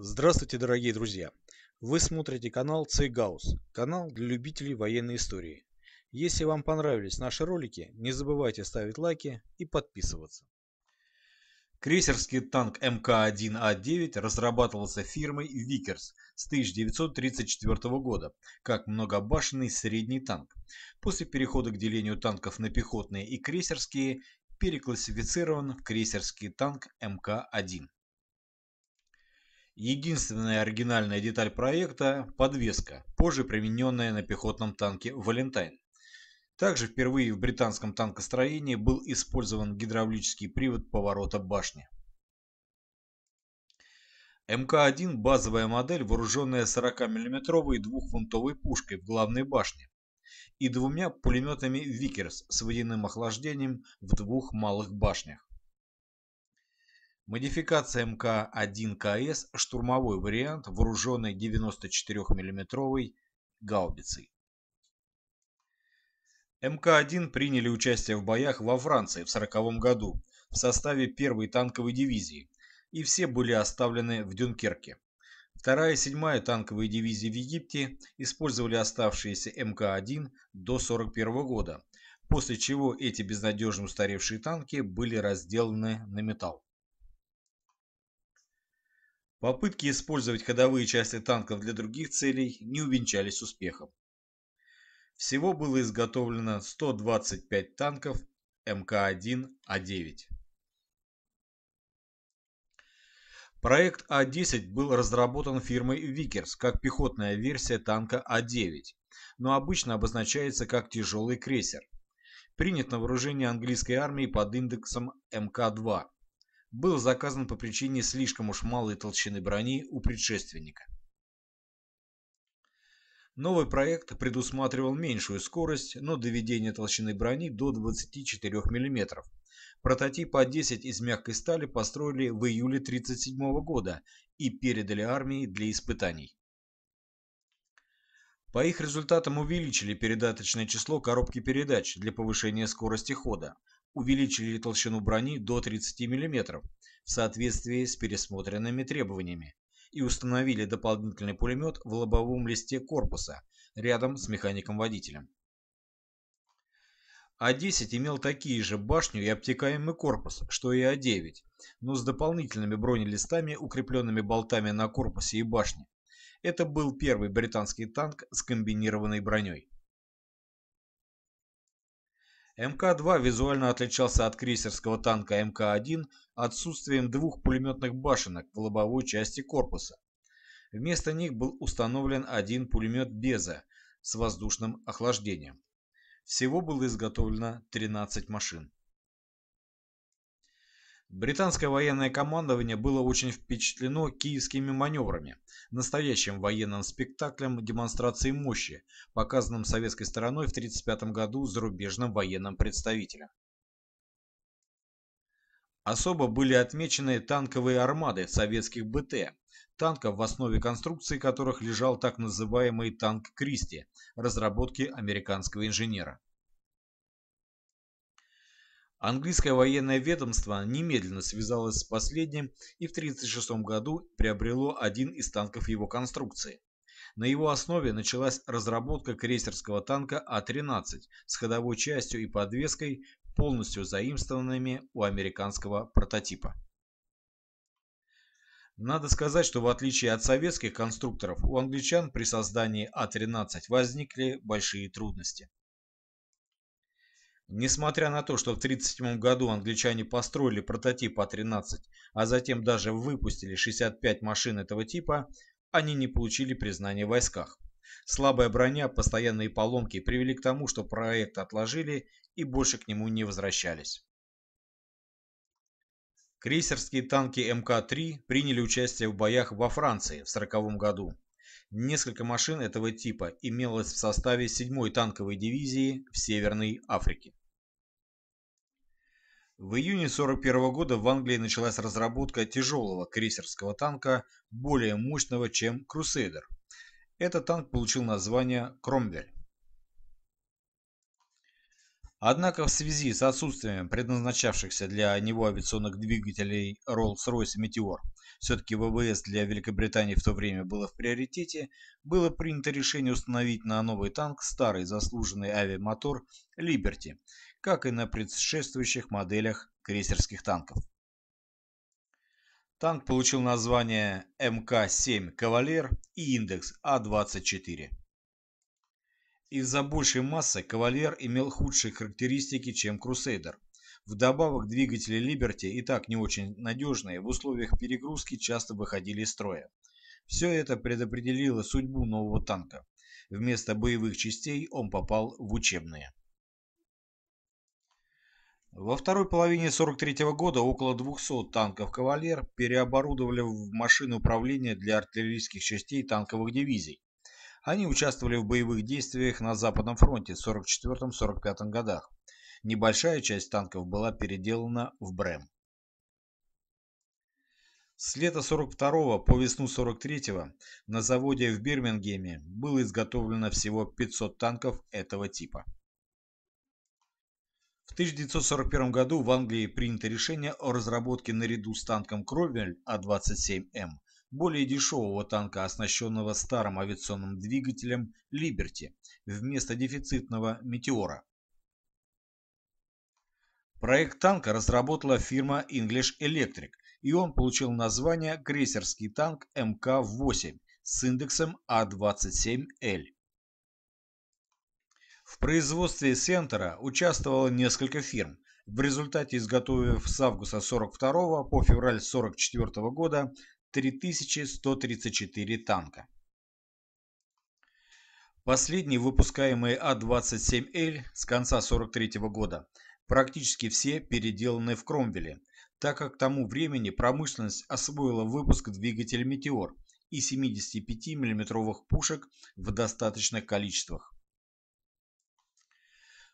Здравствуйте, дорогие друзья! Вы смотрите канал Цейгаус, канал для любителей военной истории. Если вам понравились наши ролики, не забывайте ставить лайки и подписываться. Крейсерский танк МК-1А9 разрабатывался фирмой Vickers с 1934 года как многобашенный средний танк. После перехода к делению танков на пехотные и крейсерские переклассифицирован в крейсерский танк МК-1. Единственная оригинальная деталь проекта – подвеска, позже примененная на пехотном танке «Валентайн». Также впервые в британском танкостроении был использован гидравлический привод поворота башни. МК-1 – базовая модель, вооруженная 40-мм двухфунтовой пушкой в главной башне и двумя пулеметами «Викерс» с водяным охлаждением в двух малых башнях. Модификация МК-1КС – штурмовой вариант, вооруженный 94 миллиметровой гаубицей. МК-1 приняли участие в боях во Франции в 1940 году в составе 1-й танковой дивизии, и все были оставлены в Дюнкерке. 2-я и 7-я танковые дивизии в Египте использовали оставшиеся МК-1 до 1941 года, после чего эти безнадежно устаревшие танки были разделаны на металл. Попытки использовать ходовые части танков для других целей не увенчались успехом. Всего было изготовлено 125 танков МК-1А9. Проект А-10 был разработан фирмой Vickers как пехотная версия танка А-9, но обычно обозначается как тяжелый крейсер. Принят на вооружение английской армии под индексом МК-2 был заказан по причине слишком уж малой толщины брони у предшественника. Новый проект предусматривал меньшую скорость, но доведение толщины брони до 24 мм. Прототип А-10 из мягкой стали построили в июле 1937 года и передали армии для испытаний. По их результатам увеличили передаточное число коробки передач для повышения скорости хода, увеличили толщину брони до 30 мм в соответствии с пересмотренными требованиями и установили дополнительный пулемет в лобовом листе корпуса рядом с механиком-водителем. А-10 имел такие же башню и обтекаемый корпус, что и А-9, но с дополнительными бронелистами, укрепленными болтами на корпусе и башне. Это был первый британский танк с комбинированной броней. МК-2 визуально отличался от крейсерского танка МК-1 отсутствием двух пулеметных башенок в лобовой части корпуса. Вместо них был установлен один пулемет «Беза» с воздушным охлаждением. Всего было изготовлено 13 машин. Британское военное командование было очень впечатлено киевскими маневрами, настоящим военным спектаклем демонстрации мощи, показанным советской стороной в 1935 году зарубежным военным представителям. Особо были отмечены танковые армады советских БТ, танков в основе конструкции которых лежал так называемый танк Кристи, разработки американского инженера. Английское военное ведомство немедленно связалось с последним и в 1936 году приобрело один из танков его конструкции. На его основе началась разработка крейсерского танка А-13 с ходовой частью и подвеской, полностью заимствованными у американского прототипа. Надо сказать, что в отличие от советских конструкторов, у англичан при создании А-13 возникли большие трудности. Несмотря на то, что в 1937 году англичане построили прототип А-13, а затем даже выпустили 65 машин этого типа, они не получили признания в войсках. Слабая броня, постоянные поломки привели к тому, что проект отложили и больше к нему не возвращались. Крейсерские танки МК-3 приняли участие в боях во Франции в 1940 году. Несколько машин этого типа имелось в составе 7-й танковой дивизии в Северной Африке. В июне 1941 года в Англии началась разработка тяжелого крейсерского танка, более мощного, чем «Крусейдер». Этот танк получил название «Кромвель». Однако в связи с отсутствием предназначавшихся для него авиационных двигателей Rolls-Royce Meteor, все-таки ВВС для Великобритании в то время было в приоритете, было принято решение установить на новый танк старый заслуженный авиамотор Liberty как и на предшествующих моделях крейсерских танков. Танк получил название МК-7 «Кавалер» и индекс А-24. Из-за большей массы «Кавалер» имел худшие характеристики, чем «Крусейдер». Вдобавок двигатели «Либерти» и так не очень надежные, в условиях перегрузки часто выходили из строя. Все это предопределило судьбу нового танка. Вместо боевых частей он попал в учебные. Во второй половине 43 года около 200 танков «Кавалер» переоборудовали в машины управления для артиллерийских частей танковых дивизий. Они участвовали в боевых действиях на Западном фронте в 44-45 годах. Небольшая часть танков была переделана в БРЭМ. С лета 42 по весну 43 на заводе в Бирмингеме было изготовлено всего 500 танков этого типа. В 1941 году в Англии принято решение о разработке наряду с танком «Кровель» А-27М более дешевого танка, оснащенного старым авиационным двигателем «Либерти» вместо дефицитного «Метеора». Проект танка разработала фирма English Electric, и он получил название «Крейсерский танк МК-8» с индексом А-27Л. В производстве Сентера участвовало несколько фирм, в результате изготовив с августа 42 по февраль 44 года 3134 танка. Последние выпускаемые А-27Л с конца 43 года практически все переделаны в Кромвеле, так как к тому времени промышленность освоила выпуск двигателя «Метеор» и 75 миллиметровых пушек в достаточных количествах.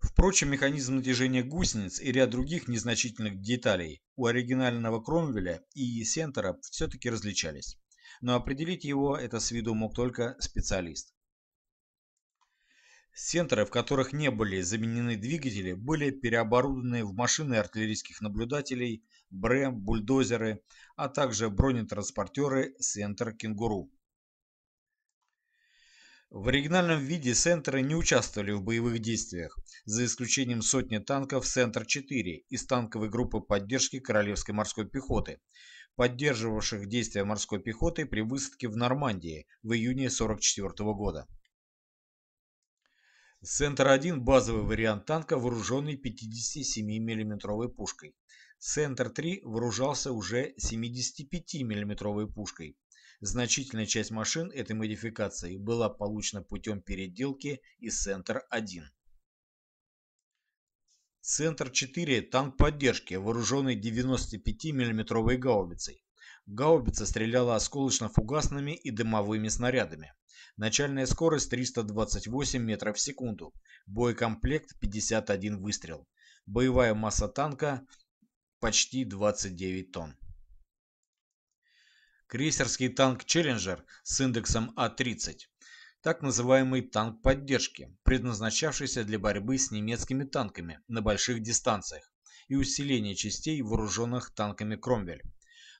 Впрочем, механизм натяжения гусениц и ряд других незначительных деталей у оригинального Кромвеля и Сентера все-таки различались. Но определить его это с виду мог только специалист. Сентеры, в которых не были заменены двигатели, были переоборудованы в машины артиллерийских наблюдателей, БРЭМ, бульдозеры, а также бронетранспортеры Сентер Кенгуру. В оригинальном виде центры не участвовали в боевых действиях, за исключением сотни танков «Сентр-4» из танковой группы поддержки Королевской морской пехоты, поддерживавших действия морской пехоты при высадке в Нормандии в июне 1944 года. Центр – базовый вариант танка, вооруженный 57 миллиметровой пушкой. Центр 3 вооружался уже 75 миллиметровой пушкой. Значительная часть машин этой модификации была получена путем переделки из Центр-1. Центр-4 – танк поддержки, вооруженный 95 миллиметровой гаубицей. Гаубица стреляла осколочно-фугасными и дымовыми снарядами. Начальная скорость 328 метров в секунду. Боекомплект 51 выстрел. Боевая масса танка почти 29 тонн крейсерский танк «Челленджер» с индексом А-30, так называемый танк поддержки, предназначавшийся для борьбы с немецкими танками на больших дистанциях и усиления частей, вооруженных танками «Кромвель».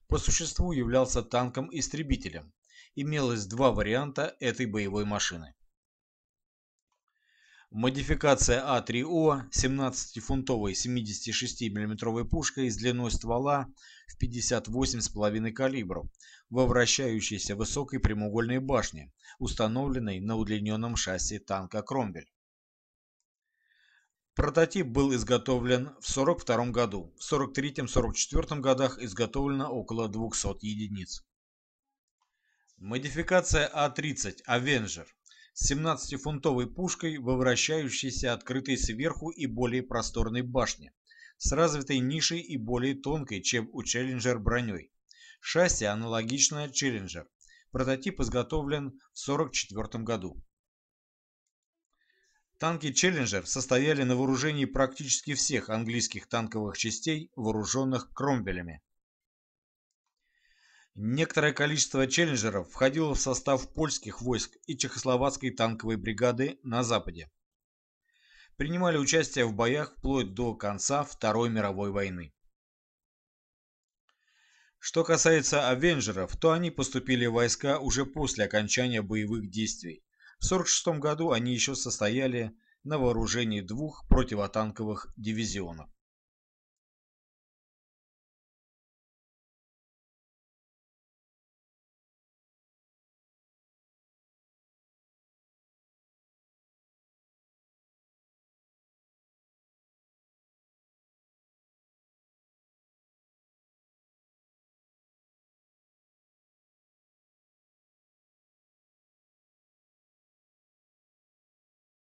По существу являлся танком-истребителем. Имелось два варианта этой боевой машины. Модификация А3О 17-фунтовой 76-мм пушкой с длиной ствола в 58,5 калибров во вращающейся высокой прямоугольной башне, установленной на удлиненном шасси танка Кромбель. Прототип был изготовлен в 1942 году, в 1943-1944 годах изготовлено около 200 единиц. Модификация А-30 «Авенджер» 17-фунтовой пушкой во вращающейся открытой сверху и более просторной башне, с развитой нишей и более тонкой, чем у Челленджер броней. Шасси аналогично Челленджер. Прототип изготовлен в 1944 году. Танки Челленджер состояли на вооружении практически всех английских танковых частей, вооруженных кромбелями. Некоторое количество челленджеров входило в состав польских войск и чехословацкой танковой бригады на Западе. Принимали участие в боях вплоть до конца Второй мировой войны. Что касается «Авенджеров», то они поступили в войска уже после окончания боевых действий. В 1946 году они еще состояли на вооружении двух противотанковых дивизионов.